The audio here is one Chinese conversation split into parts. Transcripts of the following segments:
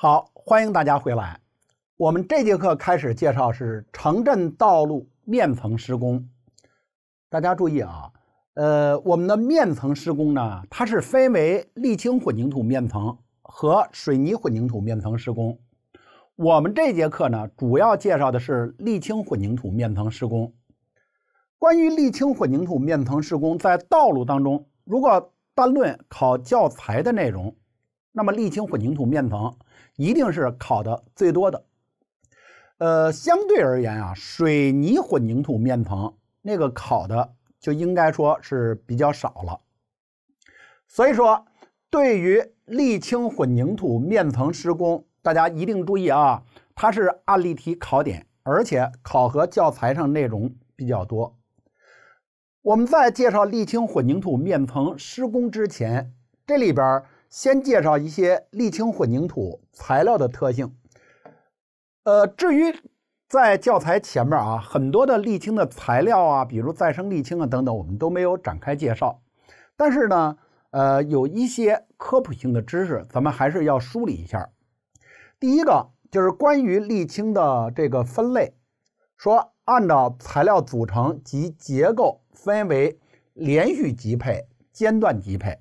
好，欢迎大家回来。我们这节课开始介绍是城镇道路面层施工。大家注意啊，呃，我们的面层施工呢，它是分为沥青混凝土面层和水泥混凝土面层施工。我们这节课呢，主要介绍的是沥青混凝土面层施工。关于沥青混凝土面层施工，在道路当中，如果单论考教材的内容，那么沥青混凝土面层。一定是考的最多的，呃，相对而言啊，水泥混凝土面层那个考的就应该说是比较少了。所以说，对于沥青混凝土面层施工，大家一定注意啊，它是案例题考点，而且考核教材上内容比较多。我们在介绍沥青混凝土面层施工之前，这里边。先介绍一些沥青混凝土材料的特性。呃，至于在教材前面啊，很多的沥青的材料啊，比如再生沥青啊等等，我们都没有展开介绍。但是呢，呃，有一些科普性的知识，咱们还是要梳理一下。第一个就是关于沥青的这个分类，说按照材料组成及结构分为连续级配、间断级配。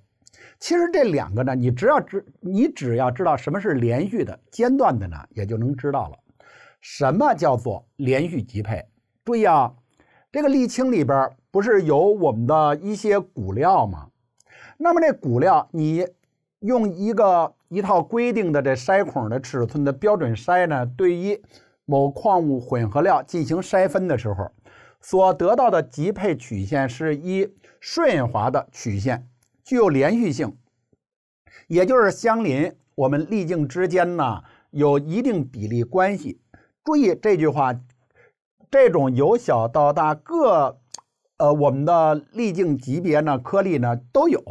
其实这两个呢，你只要知，你只要知道什么是连续的、间断的呢，也就能知道了。什么叫做连续级配？注意啊，这个沥青里边不是有我们的一些骨料吗？那么这骨料，你用一个一套规定的这筛孔的尺寸的标准筛呢，对于某矿物混合料进行筛分的时候，所得到的级配曲线是一顺滑的曲线。具有连续性，也就是相邻我们粒径之间呢有一定比例关系。注意这句话，这种由小到大各呃我们的粒径级别呢颗粒呢都有，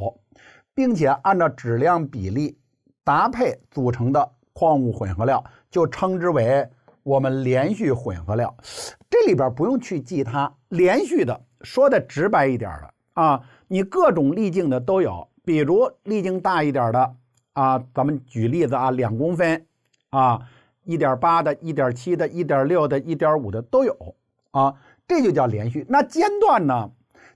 并且按照质量比例搭配组成的矿物混合料，就称之为我们连续混合料。这里边不用去记它，连续的说的直白一点的啊。你各种粒径的都有，比如粒径大一点的啊，咱们举例子啊，两公分啊，一点八的、一点七的、一点六的、一点五的都有啊，这就叫连续。那间断呢，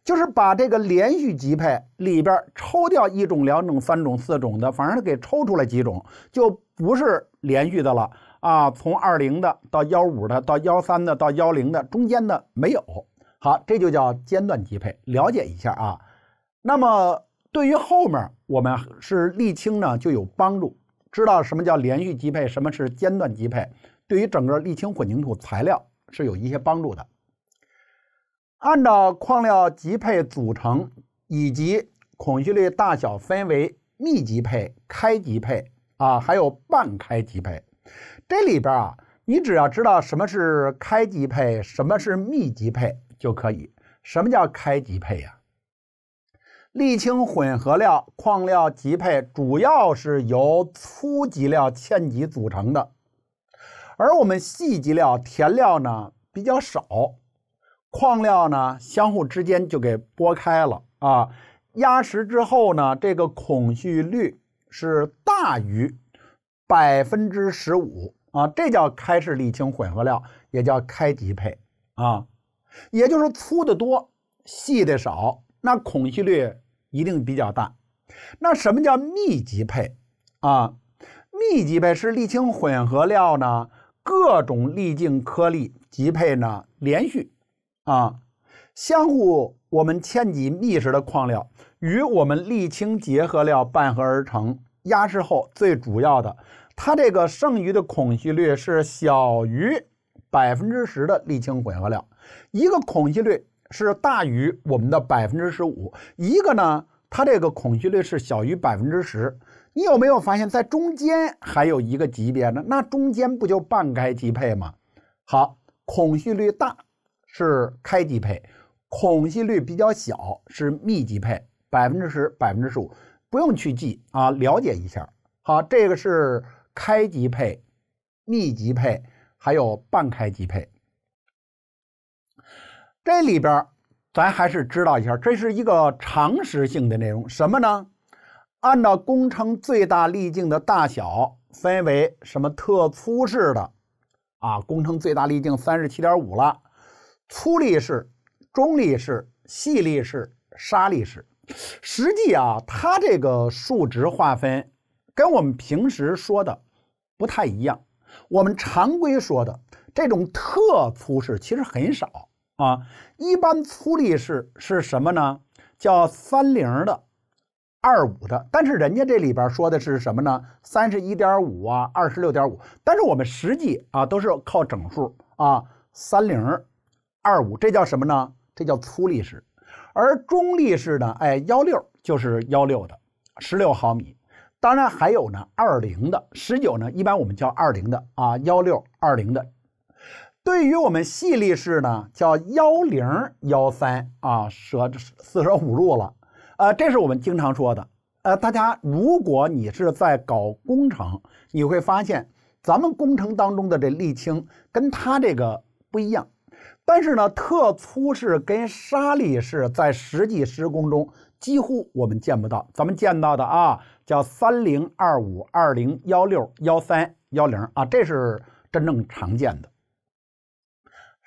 就是把这个连续级配里边抽掉一种、两种、三种、四种的，反正给抽出来几种，就不是连续的了啊。从二零的到幺五的到幺三的到幺零的中间的没有。好，这就叫间断级配，了解一下啊。那么，对于后面我们是沥青呢，就有帮助。知道什么叫连续级配，什么是间断级配，对于整个沥青混凝土材料是有一些帮助的。按照矿料级配组成以及孔隙率大小，分为密集配、开级配啊，还有半开级配。这里边啊，你只要知道什么是开级配，什么是密集配就可以。什么叫开级配呀？沥青混合料矿料级配主要是由粗级料、嵌级组成的，而我们细级料填料呢比较少，矿料呢相互之间就给拨开了啊。压实之后呢，这个孔隙率是大于百分之十五啊，这叫开式沥青混合料，也叫开级配啊，也就是粗的多，细的少。那孔隙率一定比较大。那什么叫密集配啊？密集配是沥青混合料呢，各种粒径颗粒级配呢连续，啊，相互我们嵌挤密实的矿料与我们沥青结合料拌合而成，压实后最主要的，它这个剩余的孔隙率是小于百分之十的沥青混合料，一个孔隙率。是大于我们的百分之十五，一个呢，它这个孔隙率是小于百分之十。你有没有发现，在中间还有一个级别呢？那中间不就半开级配吗？好，孔隙率大是开级配，孔隙率比较小是密级配，百分之十、百分之十五不用去记啊，了解一下。好，这个是开级配、密级配，还有半开级配。这里边咱还是知道一下，这是一个常识性的内容，什么呢？按照工程最大粒径的大小分为什么？特粗式的，啊，工程最大粒径三十七点五了，粗粒式、中粒式、细粒式、沙粒式。实际啊，它这个数值划分跟我们平时说的不太一样。我们常规说的这种特粗式其实很少。啊，一般粗力是是什么呢？叫三零的、二五的。但是人家这里边说的是什么呢？三十一点五啊，二十六点五。但是我们实际啊，都是靠整数啊，三零、二五，这叫什么呢？这叫粗力式。而中力式呢，哎，幺六就是幺六的十六毫米。当然还有呢，二零的十九呢，一般我们叫二零的啊，幺六二零的。对于我们细力式呢，叫幺零幺三啊，舍四舍五入了，呃，这是我们经常说的。呃，大家如果你是在搞工程，你会发现咱们工程当中的这沥青跟它这个不一样。但是呢，特粗是跟沙粒是在实际施工中几乎我们见不到，咱们见到的啊，叫三零二五二零幺六幺三幺零啊，这是真正常见的。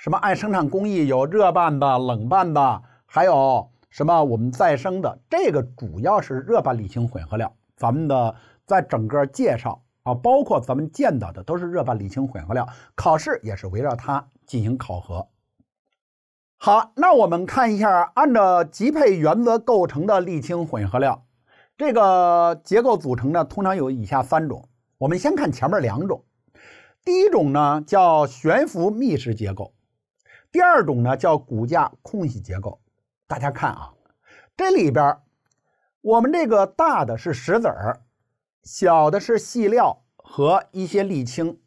什么按生产工艺有热拌的、冷拌的，还有什么我们再生的？这个主要是热拌沥青混合料。咱们的在整个介绍啊，包括咱们见到的都是热拌沥青混合料，考试也是围绕它进行考核。好，那我们看一下按照级配原则构成的沥青混合料，这个结构组成呢，通常有以下三种。我们先看前面两种，第一种呢叫悬浮密实结构。第二种呢叫骨架空隙结构，大家看啊，这里边我们这个大的是石子儿，小的是细料和一些沥青。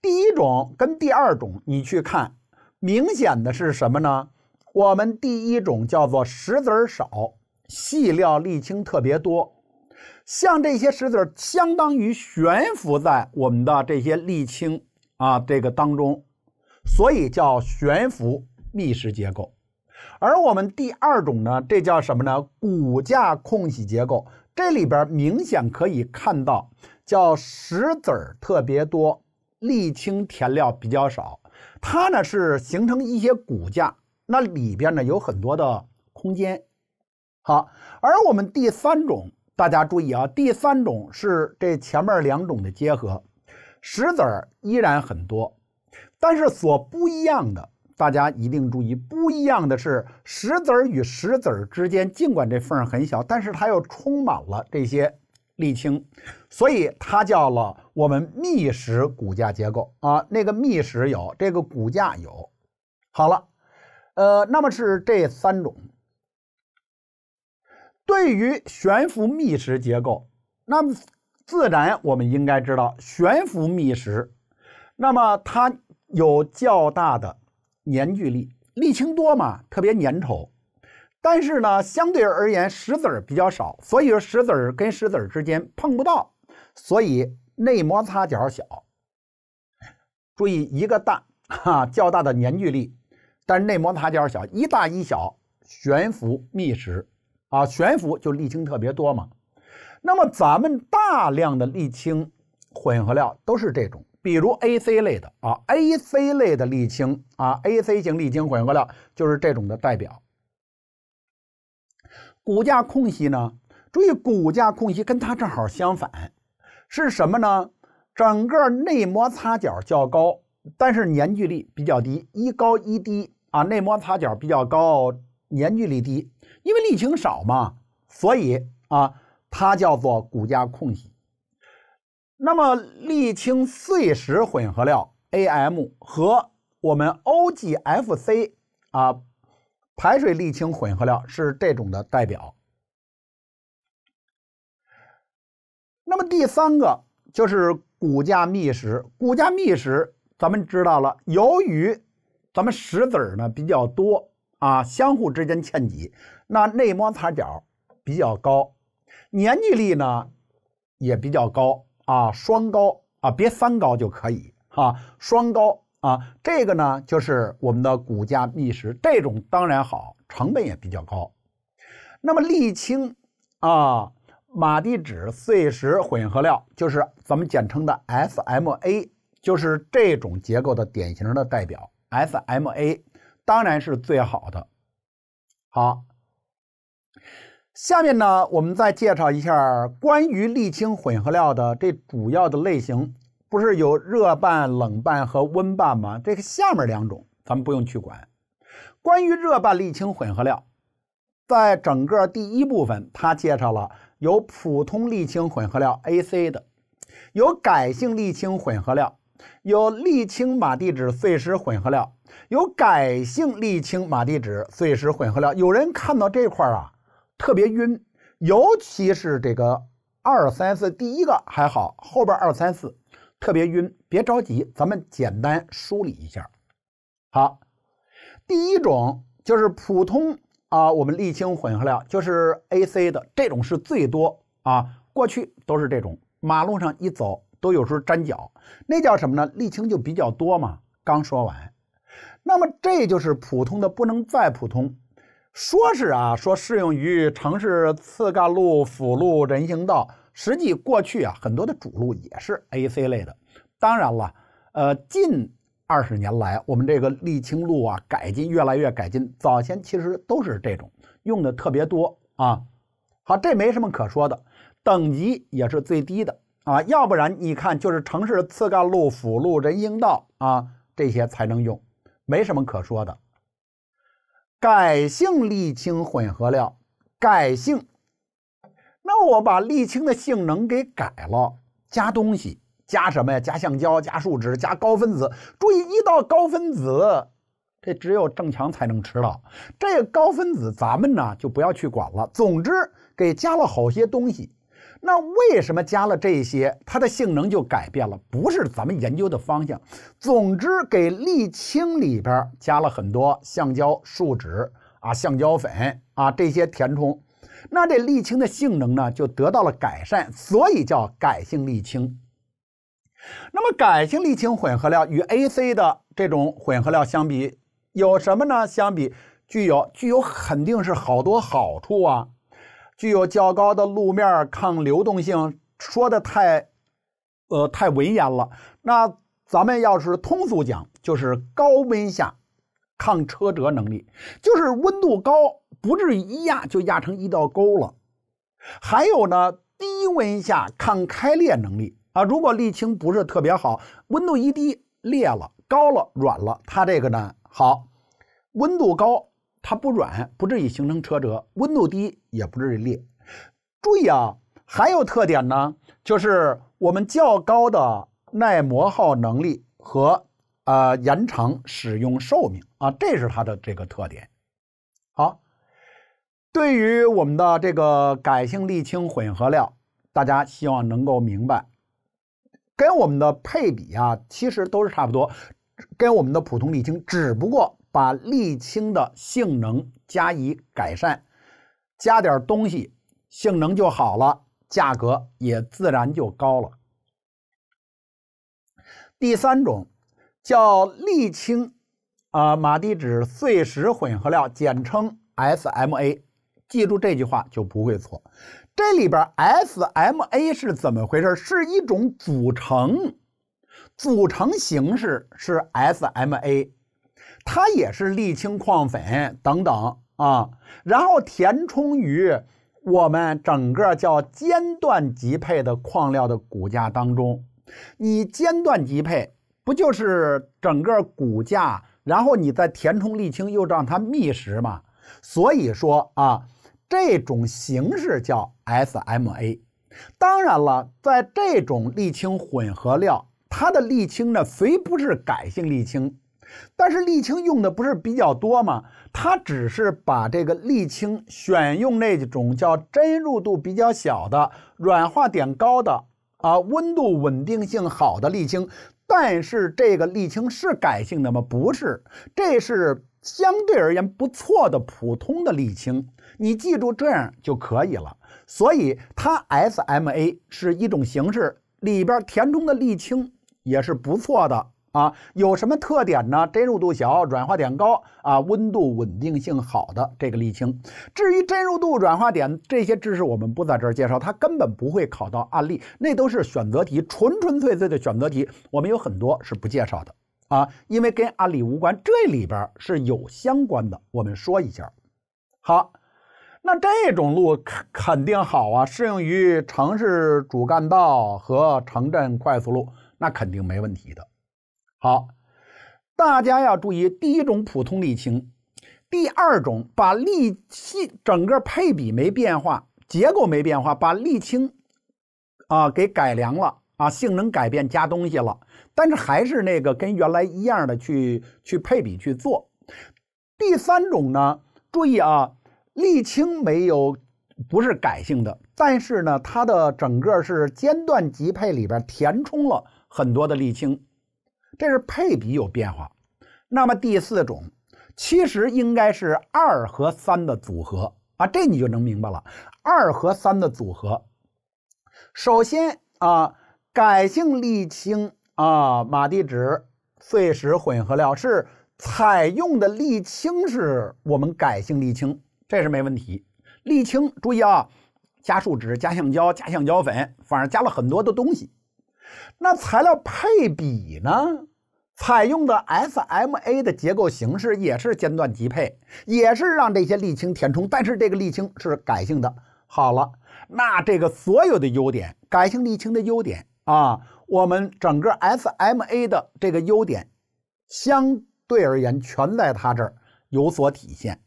第一种跟第二种你去看，明显的是什么呢？我们第一种叫做石子儿少，细料沥青特别多，像这些石子儿相当于悬浮在我们的这些沥青啊这个当中。所以叫悬浮密实结构，而我们第二种呢，这叫什么呢？骨架空隙结构。这里边明显可以看到，叫石子儿特别多，沥青填料比较少。它呢是形成一些骨架，那里边呢有很多的空间。好，而我们第三种，大家注意啊，第三种是这前面两种的结合，石子儿依然很多。但是所不一样的，大家一定注意，不一样的是石子儿与石子儿之间，尽管这缝儿很小，但是它又充满了这些沥青，所以它叫了我们密实骨架结构啊。那个密实有，这个骨架有。好了，呃，那么是这三种。对于悬浮密实结构，那么自然我们应该知道，悬浮密实，那么它。有较大的粘聚力，沥青多嘛，特别粘稠。但是呢，相对而言石子儿比较少，所以说石子儿跟石子儿之间碰不到，所以内摩擦角小。注意一个大，哈，较大的粘聚力，但是内摩擦角小，一大一小，悬浮密实啊，悬浮就沥青特别多嘛。那么咱们大量的沥青混合料都是这种。比如 AC 类的啊，AC 类的沥青啊，AC 型沥青混合料就是这种的代表。骨架空隙呢？注意骨架空隙跟它正好相反，是什么呢？整个内摩擦角较高，但是粘聚力比较低，一高一低啊，内摩擦角比较高，粘聚力低，因为沥青少嘛，所以啊，它叫做骨架空隙。那么沥青碎石混合料 AM 和我们 OGFC 啊，排水沥青混合料是这种的代表。那么第三个就是骨架密实，骨架密实，咱们知道了，由于咱们石子儿呢比较多啊，相互之间嵌挤，那内摩擦角比较高，粘聚力呢也比较高。啊，双高啊，别三高就可以哈。双高啊，这个呢就是我们的骨架密实，这种当然好，成本也比较高。那么沥青啊、马地纸碎石混合料，就是咱们简称的 SMA，就是这种结构的典型的代表。SMA 当然是最好的。好。下面呢，我们再介绍一下关于沥青混合料的这主要的类型，不是有热拌、冷拌和温拌吗？这个下面两种咱们不用去管。关于热拌沥青混合料，在整个第一部分，它介绍了有普通沥青混合料 AC 的，有改性沥青混合料，有沥青马地纸碎石混合料，有改性沥青马地纸碎石混合料。有人看到这块儿啊。特别晕，尤其是这个二三四，第一个还好，后边二三四特别晕。别着急，咱们简单梳理一下。好，第一种就是普通啊，我们沥青混合料就是 AC 的，这种是最多啊，过去都是这种，马路上一走都有时候粘脚，那叫什么呢？沥青就比较多嘛。刚说完，那么这就是普通的不能再普通。说是啊，说适用于城市次干路、辅路、人行道，实际过去啊很多的主路也是 A、C 类的。当然了，呃，近二十年来我们这个沥青路啊改进越来越改进，早先其实都是这种用的特别多啊。好，这没什么可说的，等级也是最低的啊，要不然你看就是城市次干路、辅路、人行道啊这些才能用，没什么可说的。改性沥青混合料，改性，那我把沥青的性能给改了，加东西，加什么呀？加橡胶，加树脂，加高分子。注意，一到高分子，这只有郑强才能吃到。这个高分子咱们呢就不要去管了。总之，给加了好些东西。那为什么加了这些，它的性能就改变了？不是咱们研究的方向。总之，给沥青里边加了很多橡胶、树脂啊、橡胶粉啊这些填充，那这沥青的性能呢就得到了改善，所以叫改性沥青。那么，改性沥青混合料与 AC 的这种混合料相比有什么呢？相比具有具有肯定是好多好处啊。具有较高的路面抗流动性，说的太，呃，太文言了。那咱们要是通俗讲，就是高温下抗车辙能力，就是温度高，不至于一压就压成一道沟了。还有呢，低温下抗开裂能力啊。如果沥青不是特别好，温度一低裂了，高了软了，它这个呢好，温度高。它不软，不至于形成车辙；温度低也不至于裂。注意啊，还有特点呢，就是我们较高的耐磨耗能力和呃延长使用寿命啊，这是它的这个特点。好，对于我们的这个改性沥青混合料，大家希望能够明白，跟我们的配比啊，其实都是差不多，跟我们的普通沥青只不过。把沥青的性能加以改善，加点东西，性能就好了，价格也自然就高了。第三种叫沥青啊，马地脂碎石混合料，简称 SMA。记住这句话就不会错。这里边 SMA 是怎么回事？是一种组成，组成形式是 SMA。它也是沥青矿粉等等啊，然后填充于我们整个叫间断级配的矿料的骨架当中。你间断级配不就是整个骨架，然后你再填充沥青，又让它密实嘛？所以说啊，这种形式叫 SMA。当然了，在这种沥青混合料，它的沥青呢虽不是改性沥青。但是沥青用的不是比较多吗？它只是把这个沥青选用那种叫真入度比较小的、软化点高的、啊温度稳定性好的沥青。但是这个沥青是改性的吗？不是，这是相对而言不错的普通的沥青。你记住这样就可以了。所以它 SMA 是一种形式，里边填充的沥青也是不错的。啊，有什么特点呢？真入度小，软化点高啊，温度稳定性好的这个沥青。至于真入度、软化点这些知识，我们不在这儿介绍，它根本不会考到案例，那都是选择题，纯纯粹粹的选择题。我们有很多是不介绍的啊，因为跟案例无关。这里边是有相关的，我们说一下。好，那这种路肯肯定好啊，适用于城市主干道和城镇快速路，那肯定没问题的。好，大家要注意第一种普通沥青，第二种把沥青整个配比没变化，结构没变化，把沥青啊给改良了啊，性能改变，加东西了，但是还是那个跟原来一样的去去配比去做。第三种呢，注意啊，沥青没有不是改性的，但是呢，它的整个是间断级配里边填充了很多的沥青。这是配比有变化，那么第四种其实应该是二和三的组合啊，这你就能明白了。二和三的组合，首先啊，改性沥青啊，马地脂碎石混合料是采用的沥青是我们改性沥青，这是没问题。沥青注意啊，加树脂、加橡胶、加橡胶粉，反而加了很多的东西。那材料配比呢？采用的 SMA 的结构形式也是间断级配，也是让这些沥青填充，但是这个沥青是改性的。好了，那这个所有的优点，改性沥青的优点啊，我们整个 SMA 的这个优点，相对而言全在它这儿有所体现。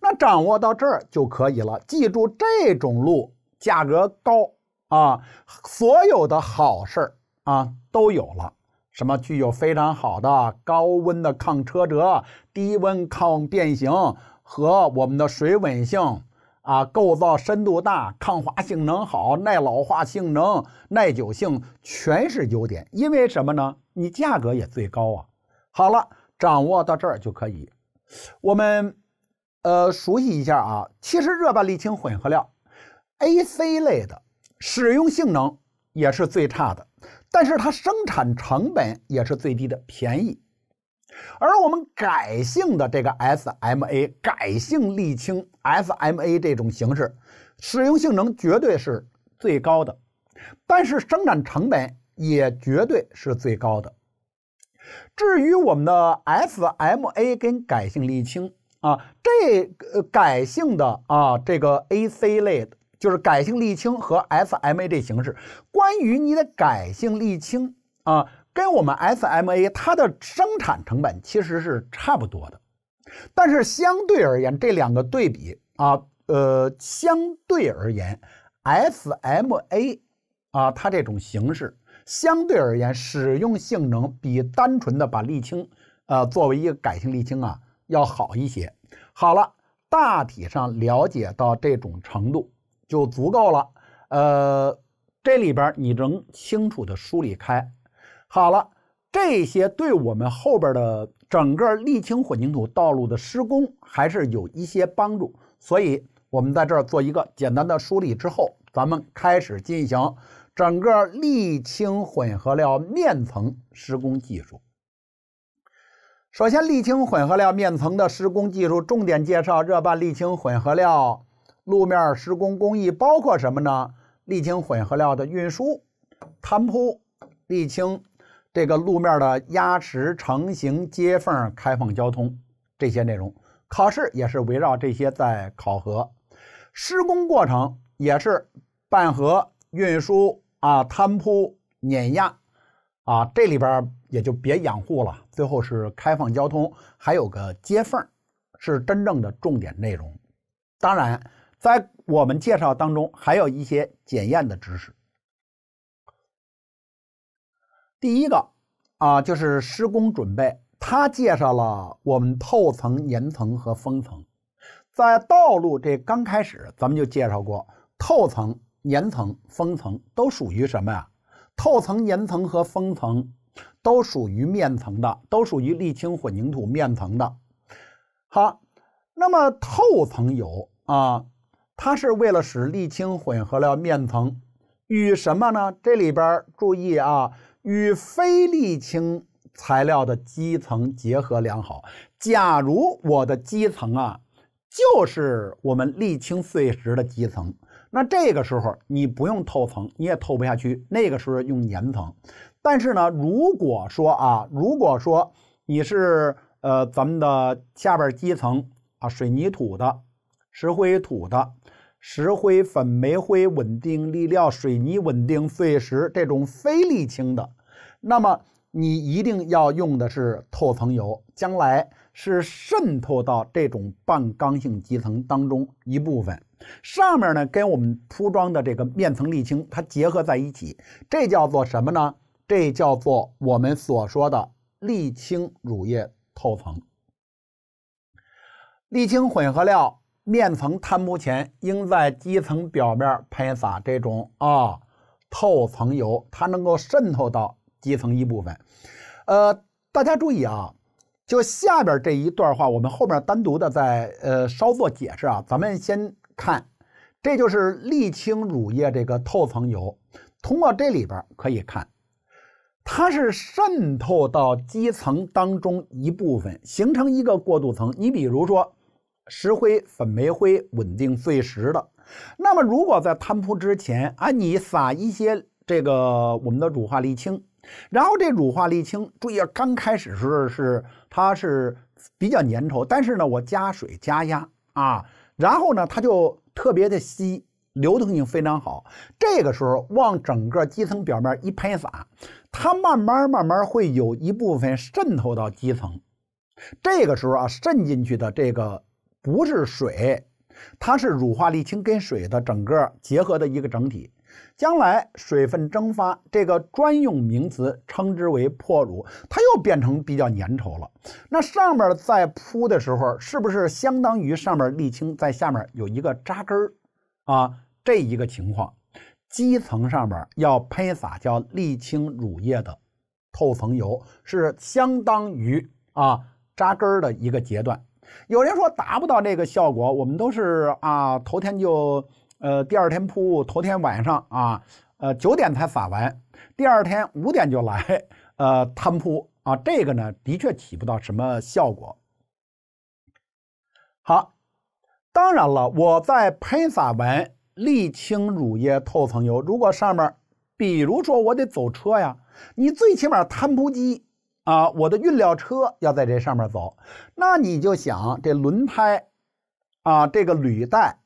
那掌握到这儿就可以了，记住这种路价格高啊，所有的好事儿。啊，都有了，什么具有非常好的高温的抗车辙、低温抗变形和我们的水稳性啊，构造深度大、抗滑性能好、耐老化性能、耐久性全是优点。因为什么呢？你价格也最高啊。好了，掌握到这儿就可以。我们呃熟悉一下啊，其实热拌沥青混合料 AC 类的使用性能也是最差的。但是它生产成本也是最低的，便宜。而我们改性的这个 SMA 改性沥青 SMA 这种形式，使用性能绝对是最高的，但是生产成本也绝对是最高的。至于我们的 SMA 跟改性沥青啊，这个、改性的啊这个 AC 类的。就是改性沥青和 SMA 这形式，关于你的改性沥青啊，跟我们 SMA 它的生产成本其实是差不多的，但是相对而言，这两个对比啊，呃，相对而言，SMA 啊，它这种形式相对而言使用性能比单纯的把沥青呃作为一个改性沥青啊要好一些。好了，大体上了解到这种程度。就足够了，呃，这里边你能清楚的梳理开。好了，这些对我们后边的整个沥青混凝土道路的施工还是有一些帮助，所以我们在这儿做一个简单的梳理之后，咱们开始进行整个沥青混合料面层施工技术。首先，沥青混合料面层的施工技术重点介绍热拌沥青混合料。路面施工工艺包括什么呢？沥青混合料的运输、摊铺、沥青这个路面的压实成型、接缝、开放交通这些内容，考试也是围绕这些在考核。施工过程也是拌合、运输啊、摊铺、碾压啊，这里边也就别养护了。最后是开放交通，还有个接缝，是真正的重点内容。当然。在我们介绍当中还有一些检验的知识。第一个啊，就是施工准备，他介绍了我们透层、岩层和封层。在道路这刚开始，咱们就介绍过透层、岩层、封层都属于什么呀？透层、岩层和封层都属于面层的，都属于沥青混凝土面层的。好，那么透层有啊。它是为了使沥青混合料面层与什么呢？这里边注意啊，与非沥青材料的基层结合良好。假如我的基层啊，就是我们沥青碎石的基层，那这个时候你不用透层，你也透不下去。那个时候用粘层。但是呢，如果说啊，如果说你是呃咱们的下边基层啊水泥土的。石灰土的、石灰粉煤灰稳定粒料、水泥稳定碎石这种非沥青的，那么你一定要用的是透层油，将来是渗透到这种半刚性基层当中一部分，上面呢跟我们铺装的这个面层沥青它结合在一起，这叫做什么呢？这叫做我们所说的沥青乳液透层、沥青混合料。面层摊铺前，应在基层表面喷洒这种啊透层油，它能够渗透到基层一部分。呃，大家注意啊，就下边这一段话，我们后面单独的再呃稍作解释啊。咱们先看，这就是沥青乳液这个透层油，通过这里边可以看，它是渗透到基层当中一部分，形成一个过渡层。你比如说。石灰粉煤灰稳定碎石的，那么如果在摊铺之前啊，你撒一些这个我们的乳化沥青，然后这乳化沥青注意啊，刚开始时候是它是比较粘稠，但是呢我加水加压啊，然后呢它就特别的稀，流动性非常好。这个时候往整个基层表面一喷洒，它慢慢慢慢会有一部分渗透到基层。这个时候啊，渗进去的这个。不是水，它是乳化沥青跟水的整个结合的一个整体。将来水分蒸发，这个专用名词称之为破乳，它又变成比较粘稠了。那上面在铺的时候，是不是相当于上面沥青在下面有一个扎根儿啊？这一个情况，基层上面要喷洒叫沥青乳液的透层油，是相当于啊扎根儿的一个阶段。有人说达不到这个效果，我们都是啊，头天就呃，第二天铺，头天晚上啊，呃，九点才撒完，第二天五点就来，呃，摊铺啊，这个呢，的确起不到什么效果。好，当然了，我在喷洒完沥青乳液透层油，如果上面，比如说我得走车呀，你最起码摊铺机。啊，我的运料车要在这上面走，那你就想这轮胎，啊，这个履带，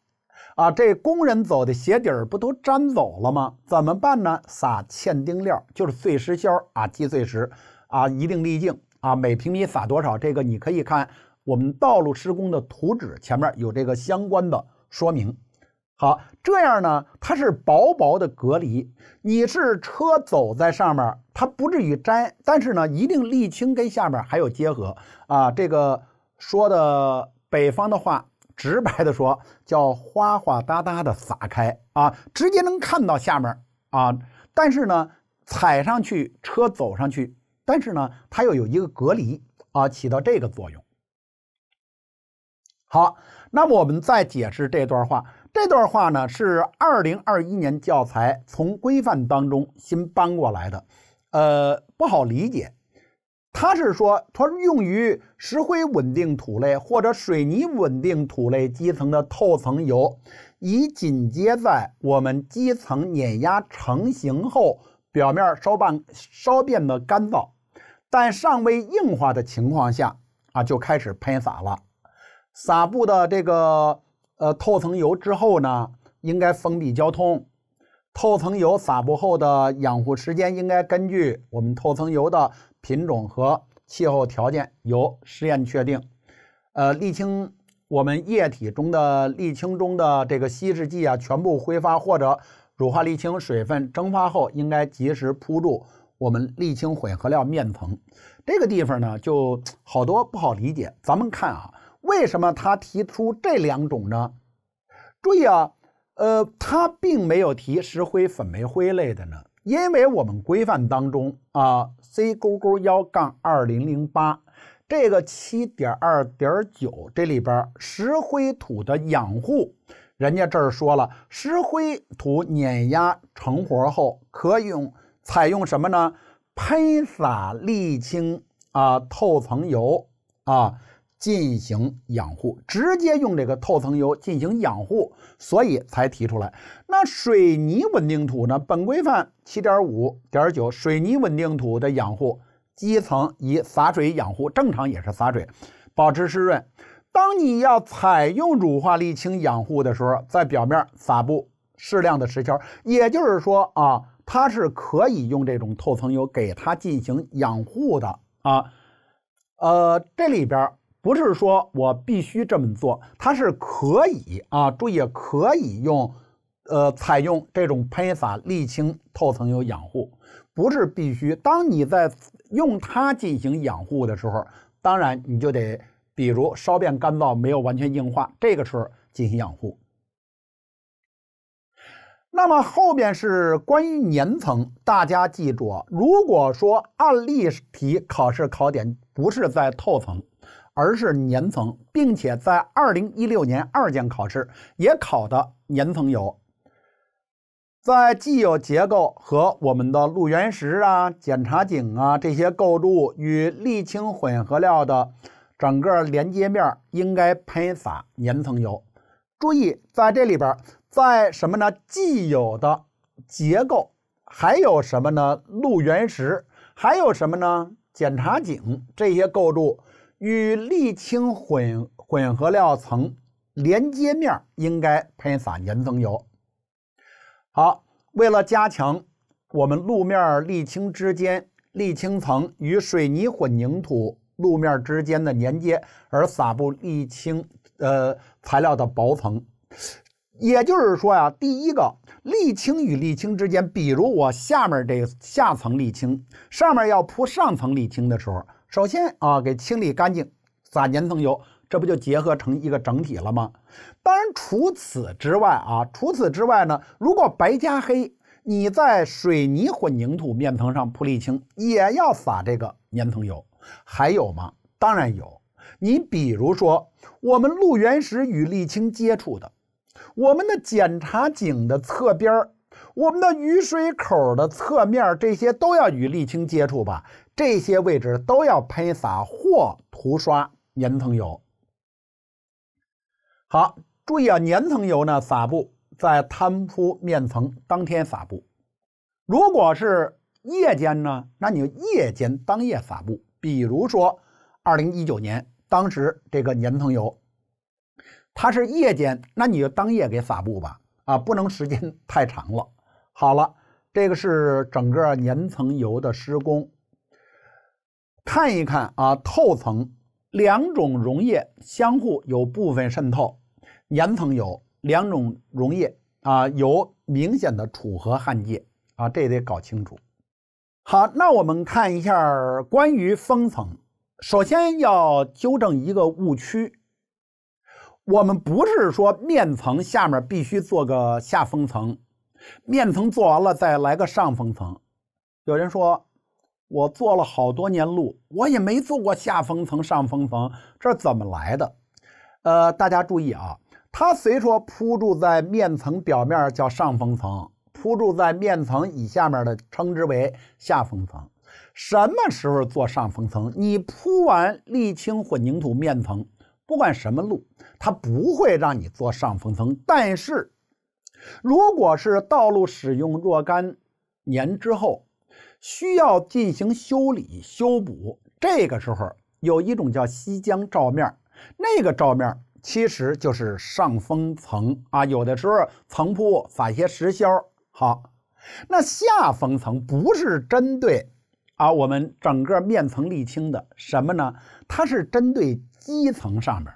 啊，这工人走的鞋底儿不都粘走了吗？怎么办呢？撒嵌钉料，就是碎石销啊，集碎石啊，一定粒径啊，每平米撒多少？这个你可以看我们道路施工的图纸，前面有这个相关的说明。好，这样呢，它是薄薄的隔离，你是车走在上面，它不至于粘，但是呢，一定沥青跟下面还有结合啊。这个说的北方的话，直白的说叫哗哗哒哒的撒开啊，直接能看到下面啊。但是呢，踩上去，车走上去，但是呢，它又有一个隔离啊，起到这个作用。好，那么我们再解释这段话。这段话呢是二零二一年教材从规范当中新搬过来的，呃，不好理解。它是说，它用于石灰稳定土类或者水泥稳定土类基层的透层油，以紧接在我们基层碾压成型后，表面稍半稍变得干燥，但尚未硬化的情况下啊，就开始喷洒了，撒布的这个。呃，透层油之后呢，应该封闭交通。透层油撒布后的养护时间应该根据我们透层油的品种和气候条件由实验确定。呃，沥青我们液体中的沥青中的这个稀释剂啊，全部挥发或者乳化沥青水分蒸发后，应该及时铺住我们沥青混合料面层。这个地方呢，就好多不好理解，咱们看啊。为什么他提出这两种呢？注意啊，呃，他并没有提石灰粉煤灰类的呢，因为我们规范当中啊，C 勾勾幺杠二零零八这个七点二点九这里边石灰土的养护，人家这儿说了，石灰土碾压成活后，可用采用什么呢？喷洒沥青啊，透层油啊。进行养护，直接用这个透层油进行养护，所以才提出来。那水泥稳定土呢？本规范七点五点九，水泥稳定土的养护基层以洒水养护，正常也是洒水，保持湿润。当你要采用乳化沥青养护的时候，在表面撒布适量的石锹，也就是说啊，它是可以用这种透层油给它进行养护的啊。呃，这里边。不是说我必须这么做，它是可以啊。注意，可以用，呃，采用这种喷洒沥青透层油养护，不是必须。当你在用它进行养护的时候，当然你就得，比如烧变干燥没有完全硬化，这个时候进行养护。那么后边是关于粘层，大家记住啊。如果说案例题考试考点不是在透层。而是粘层，并且在二零一六年二建考试也考的粘层油，在既有结构和我们的路缘石啊、检查井啊这些构筑与沥青混合料的整个连接面，应该喷洒粘层油。注意，在这里边，在什么呢？既有的结构，还有什么呢？路缘石，还有什么呢？检查井这些构筑。与沥青混混合料层连接面儿应该喷洒盐增油。好，为了加强我们路面沥青之间、沥青层与水泥混凝土路面之间的粘接，而撒布沥青呃材料的薄层，也就是说呀，第一个沥青与沥青之间，比如我下面这下层沥青，上面要铺上层沥青的时候。首先啊，给清理干净，撒粘层油，这不就结合成一个整体了吗？当然，除此之外啊，除此之外呢，如果白加黑，你在水泥混凝土面层上铺沥青，也要撒这个粘层油。还有吗？当然有。你比如说，我们路缘石与沥青接触的，我们的检查井的侧边我们的雨水口的侧面，这些都要与沥青接触吧？这些位置都要喷洒或涂刷粘层油。好，注意啊，粘层油呢撒布在摊铺面层当天撒布。如果是夜间呢，那你就夜间当夜撒布。比如说二零一九年，当时这个粘层油它是夜间，那你就当夜给撒布吧。啊，不能时间太长了。好了，这个是整个粘层油的施工。看一看啊，透层两种溶液相互有部分渗透，岩层有两种溶液啊，有明显的楚河汉界啊，这得搞清楚。好，那我们看一下关于封层，首先要纠正一个误区，我们不是说面层下面必须做个下封层，面层做完了再来个上封层，有人说。我做了好多年路，我也没做过下封层、上封层，这怎么来的？呃，大家注意啊，它虽说铺筑在面层表面叫上封层，铺筑在面层以下面的称之为下封层。什么时候做上封层？你铺完沥青混凝土面层，不管什么路，它不会让你做上封层。但是，如果是道路使用若干年之后，需要进行修理修补，这个时候有一种叫西江照面那个照面其实就是上封层啊。有的时候层铺撒些石屑好，那下封层不是针对啊我们整个面层沥青的，什么呢？它是针对基层上面。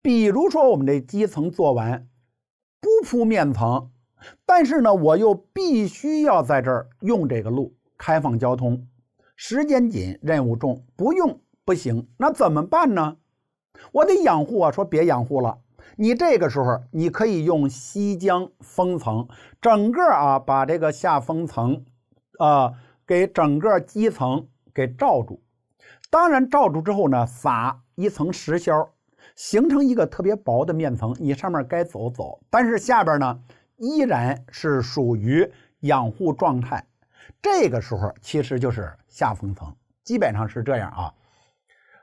比如说我们这基层做完不铺面层，但是呢我又必须要在这儿用这个路。开放交通，时间紧，任务重，不用不行，那怎么办呢？我得养护啊！说别养护了，你这个时候你可以用西江封层，整个啊把这个下封层啊给整个基层给罩住。当然罩住之后呢，撒一层石屑，形成一个特别薄的面层，你上面该走走，但是下边呢依然是属于养护状态。这个时候其实就是下封层，基本上是这样啊。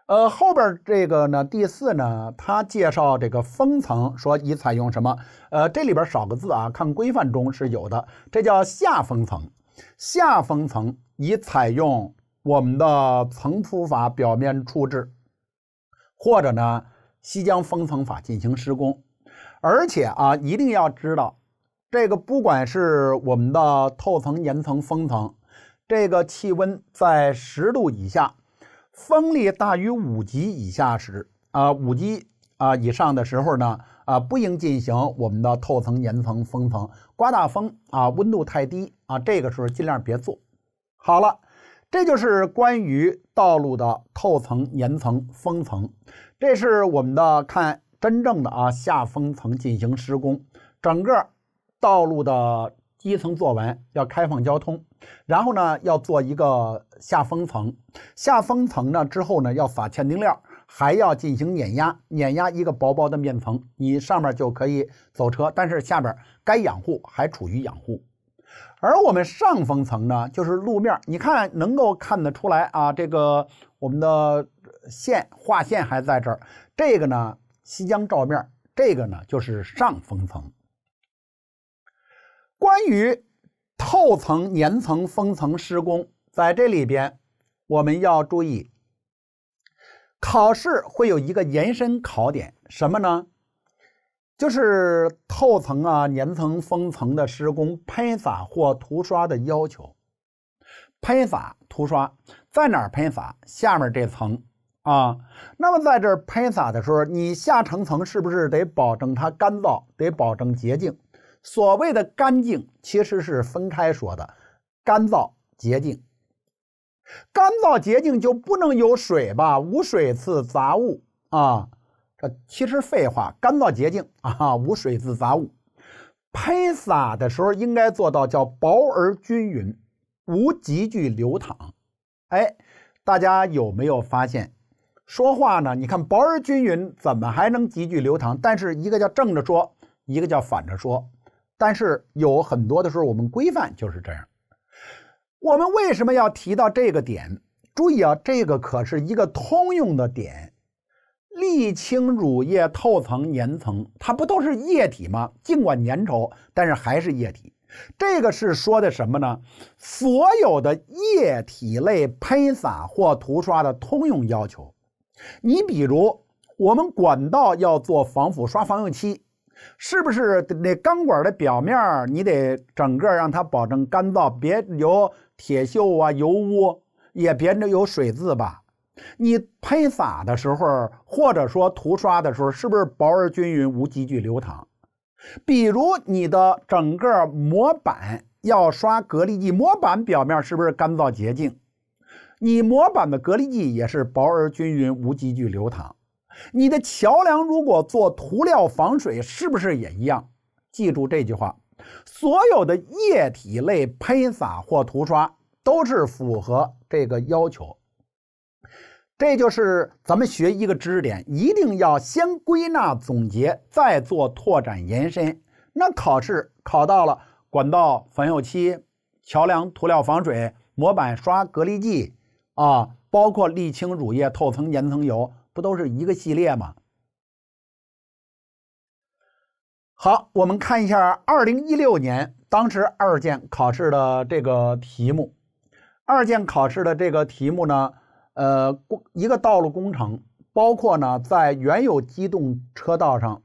呃，后边这个呢，第四呢，他介绍这个封层说已采用什么？呃，这里边少个字啊，看规范中是有的，这叫下封层。下封层已采用我们的层铺法表面处置，或者呢，西江封层法进行施工。而且啊，一定要知道。这个不管是我们的透层、岩层、封层，这个气温在十度以下，风力大于五级以下时，啊，五级啊以上的时候呢，啊，不应进行我们的透层、岩层、封层。刮大风啊，温度太低啊，这个时候尽量别做。好了，这就是关于道路的透层、岩层、封层。这是我们的看真正的啊下封层进行施工，整个。道路的基层做完，要开放交通，然后呢，要做一个下封层。下封层呢之后呢，要撒嵌丁料，还要进行碾压，碾压一个薄薄的面层，你上面就可以走车。但是下边该养护还处于养护。而我们上封层呢，就是路面。你看能够看得出来啊，这个我们的线划线还在这儿。这个呢，西江照面，这个呢就是上封层。关于透层、粘层、封层施工，在这里边我们要注意，考试会有一个延伸考点，什么呢？就是透层啊、粘层、封层的施工喷洒或涂刷的要求。喷洒、涂刷在哪儿喷洒？下面这层啊。那么在这儿喷洒的时候，你下层层是不是得保证它干燥，得保证洁净？所谓的干净其实是分开说的，干燥洁净，干燥洁净就不能有水吧？无水渍杂物啊，这其实废话。干燥洁净啊，无水渍杂物。喷洒的时候应该做到叫薄而均匀，无急剧流淌。哎，大家有没有发现说话呢？你看薄而均匀，怎么还能急剧流淌？但是一个叫正着说，一个叫反着说。但是有很多的时候，我们规范就是这样。我们为什么要提到这个点？注意啊，这个可是一个通用的点。沥青乳液、透层、粘层，它不都是液体吗？尽管粘稠，但是还是液体。这个是说的什么呢？所有的液体类喷洒或涂刷的通用要求。你比如，我们管道要做防腐刷防锈漆。是不是那钢管的表面你得整个让它保证干燥，别有铁锈啊、油污，也别那有水渍吧？你喷洒的时候或者说涂刷的时候，是不是薄而均匀、无急剧流淌？比如你的整个模板要刷隔离剂，模板表面是不是干燥洁净？你模板的隔离剂也是薄而均匀、无急剧流淌？你的桥梁如果做涂料防水，是不是也一样？记住这句话：所有的液体类喷洒或涂刷都是符合这个要求。这就是咱们学一个知识点，一定要先归纳总结，再做拓展延伸。那考试考到了管道防锈漆、桥梁涂料防水、模板刷隔离剂啊，包括沥青乳液、透层、岩层油。不都是一个系列吗？好，我们看一下二零一六年当时二建考试的这个题目。二建考试的这个题目呢，呃，一个道路工程，包括呢在原有机动车道上，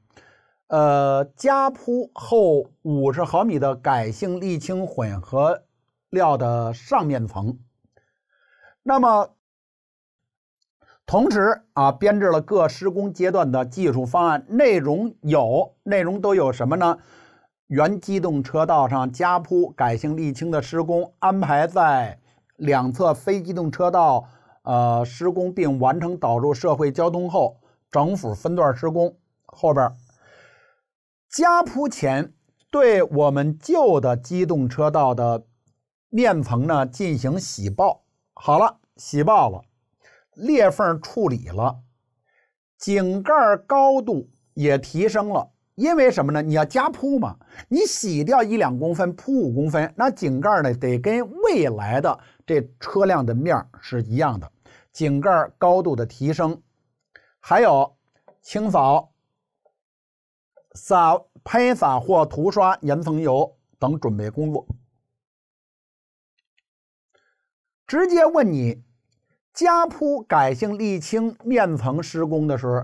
呃，加铺厚五十毫米的改性沥青混合料的上面层，那么。同时啊，编制了各施工阶段的技术方案，内容有内容都有什么呢？原机动车道上加铺改性沥青的施工安排在两侧非机动车道呃施工并完成导入社会交通后，整幅分段施工。后边加铺前，对我们旧的机动车道的面层呢进行洗爆，好了，洗爆了。裂缝处理了，井盖高度也提升了，因为什么呢？你要加铺嘛，你洗掉一两公分，铺五公分，那井盖呢得跟未来的这车辆的面是一样的。井盖高度的提升，还有清扫、撒喷洒或涂刷岩层油等准备工作。直接问你。加铺改性沥青面层施工的时候，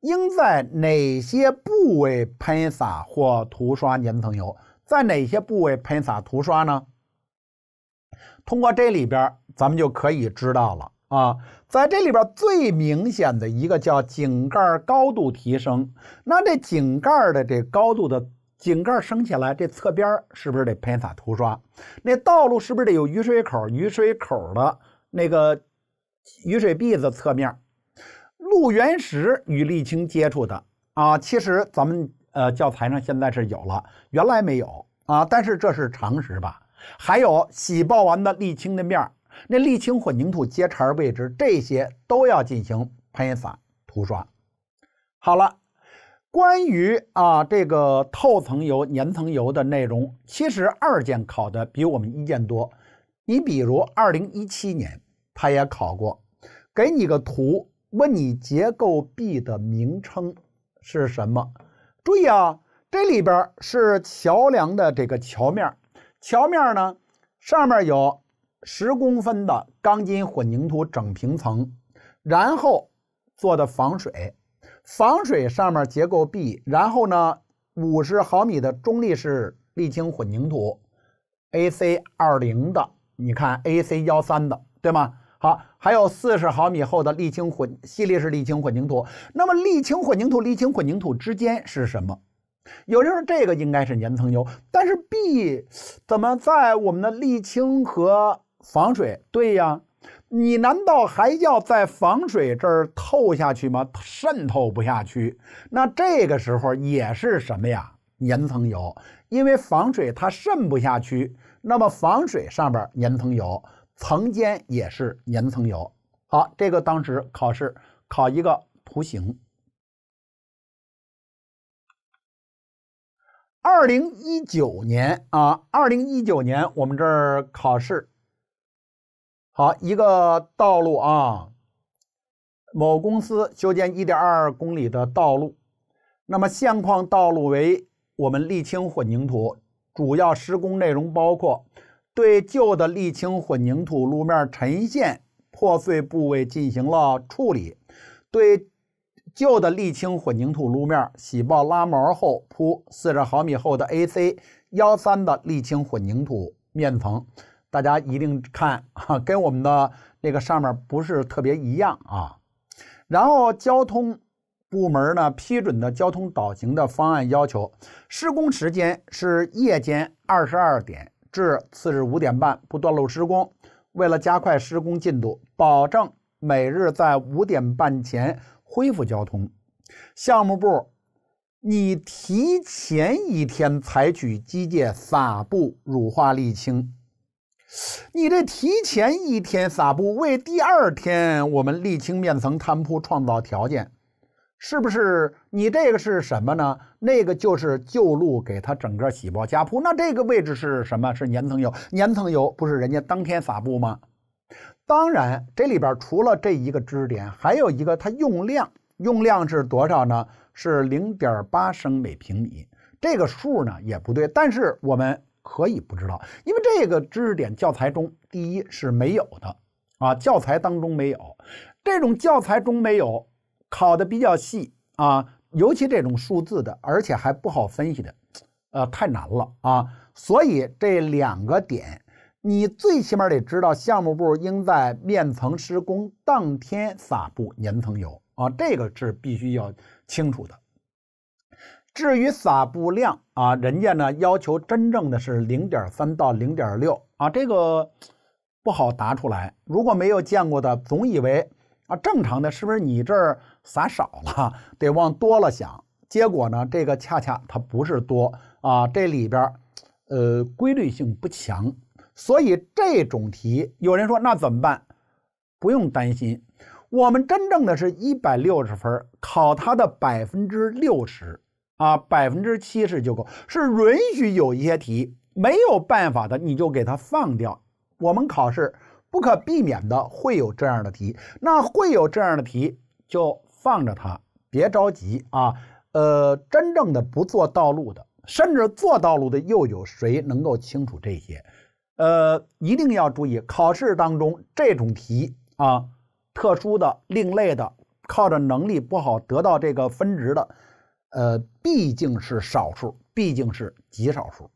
应在哪些部位喷洒或涂刷粘层油？在哪些部位喷洒涂刷呢？通过这里边，咱们就可以知道了啊。在这里边最明显的一个叫井盖高度提升，那这井盖的这高度的井盖升起来，这侧边是不是得喷洒涂刷？那道路是不是得有雨水口？雨水口的那个。雨水篦子侧面，路缘石与沥青接触的啊，其实咱们呃教材上现在是有了，原来没有啊，但是这是常识吧？还有洗爆完的沥青的面儿，那沥青混凝土接茬位置，这些都要进行喷洒涂刷。好了，关于啊这个透层油、粘层油的内容，其实二建考的比我们一建多。你比如二零一七年。他也考过，给你个图，问你结构 B 的名称是什么？注意啊，这里边是桥梁的这个桥面，桥面呢上面有十公分的钢筋混凝土整平层，然后做的防水，防水上面结构 B，然后呢五十毫米的中立式沥青混凝土，AC 二零的，你看 AC 幺三的，对吗？好，还有四十毫米厚的沥青混系列式沥青混凝土。那么沥青混凝土、沥青混凝土之间是什么？有人说这个应该是粘层油，但是 B 怎么在我们的沥青和防水？对呀，你难道还要在防水这儿透下去吗？渗透不下去，那这个时候也是什么呀？粘层油，因为防水它渗不下去，那么防水上边粘层油。层间也是岩层油。好，这个当时考试考一个图形。二零一九年啊，二零一九年我们这儿考试，好一个道路啊。某公司修建一点二公里的道路，那么现况道路为我们沥青混凝土，主要施工内容包括。对旧的沥青混凝土路面沉陷破碎部位进行了处理，对旧的沥青混凝土路面洗爆拉毛后铺四十毫米厚的 A C 幺三的沥青混凝土面层。大家一定看啊，跟我们的那个上面不是特别一样啊。然后交通部门呢批准的交通导行的方案要求，施工时间是夜间二十二点。至次日五点半不断路施工，为了加快施工进度，保证每日在五点半前恢复交通，项目部你提前一天采取机械撒布乳化沥青，你这提前一天撒布为第二天我们沥青面层摊铺创造条件。是不是你这个是什么呢？那个就是旧路给它整个起包加铺，那这个位置是什么？是粘层油。粘层油不是人家当天撒布吗？当然，这里边除了这一个知识点，还有一个它用量，用量是多少呢？是零点八升每平米。这个数呢也不对，但是我们可以不知道，因为这个知识点教材中第一是没有的啊，教材当中没有这种教材中没有。考的比较细啊，尤其这种数字的，而且还不好分析的，呃，太难了啊。所以这两个点，你最起码得知道，项目部应在面层施工当天撒布粘层油啊，这个是必须要清楚的。至于撒布量啊，人家呢要求真正的是零点三到零点六啊，这个不好答出来。如果没有见过的，总以为。啊，正常的是不是你这儿撒少了，得往多了想。结果呢，这个恰恰它不是多啊，这里边，呃，规律性不强。所以这种题，有人说那怎么办？不用担心，我们真正的是一百六十分考它的60%，啊，70%就够，是允许有一些题没有办法的，你就给它放掉。我们考试。不可避免的会有这样的题，那会有这样的题就放着它，别着急啊。呃，真正的不做道路的，甚至做道路的又有谁能够清楚这些？呃，一定要注意考试当中这种题啊，特殊的、另类的，靠着能力不好得到这个分值的，呃，毕竟是少数，毕竟是极少数。